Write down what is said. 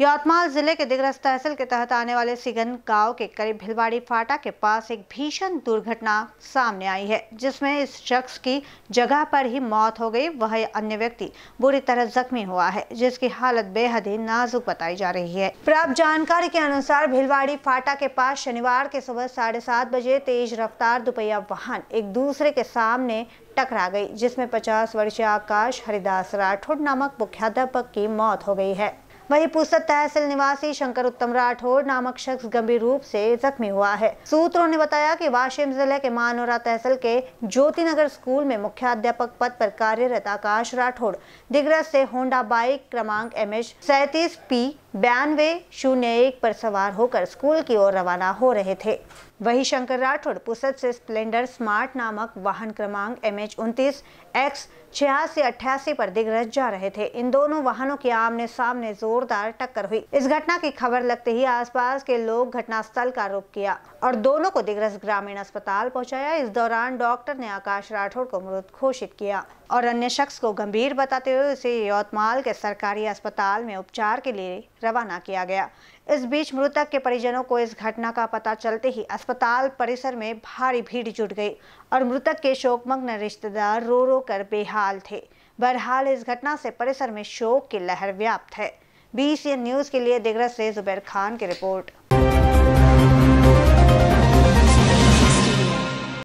यवतमाल जिले के दिग्रस तहसील के तहत आने वाले सिगन गांव के करीब भिलवाड़ी फाटा के पास एक भीषण दुर्घटना सामने आई है जिसमें इस शख्स की जगह पर ही मौत हो गई वह अन्य व्यक्ति बुरी तरह जख्मी हुआ है जिसकी हालत बेहद ही नाजुक बताई जा रही है प्राप्त जानकारी के अनुसार भिलवाड़ी फाटा के पास शनिवार के सुबह साढ़े सात बजे तेज रफ्तार दुपहिया वाहन एक दूसरे के सामने टकरा गयी जिसमे पचास वर्षीय आकाश हरिदास राठौड़ नामक मुख्याध्यापक की मौत हो गयी है वहीं पुस्तक तहसील निवासी शंकर उत्तम राठौर नामक शख्स गंभीर रूप से जख्मी हुआ है सूत्रों ने बताया कि वाशिम जिले के मानोरा तहसील के ज्योति नगर स्कूल में अध्यापक पद पर कार्यरत आकाश राठौड़ दिग्रस से होंडा बाइक क्रमांक एम एच सैतीस पी बयानवे शून्य एक पर सवार होकर स्कूल की ओर रवाना हो रहे थे वही शंकर राठौड़ पुसद से स्प्लेंडर स्मार्ट नामक वाहन क्रमांक एम एच उनतीस एक्स छियासी अट्ठासी पर दिग्रज जा रहे थे इन दोनों वाहनों की आमने सामने जोरदार टक्कर हुई इस घटना की खबर लगते ही आसपास के लोग घटनास्थल का रुख किया और दोनों को दिग्रज ग्रामीण अस्पताल पहुंचाया इस दौरान डॉक्टर ने आकाश राठौड़ को मृत घोषित किया और अन्य शख्स को गंभीर बताते हुए उसे यौतमाल के सरकारी अस्पताल में उपचार के लिए रवाना किया गया इस बीच मृतक के परिजनों को इस घटना का पता चलते ही अस्पताल परिसर में भारी भीड़ जुट गई और मृतक के शोकमग्न रिश्तेदार रो रो कर बेहाल थे बहरहाल इस घटना से परिसर में शोक की लहर व्याप्त है बी न्यूज के लिए दिग्रज से जुबैर खान की रिपोर्ट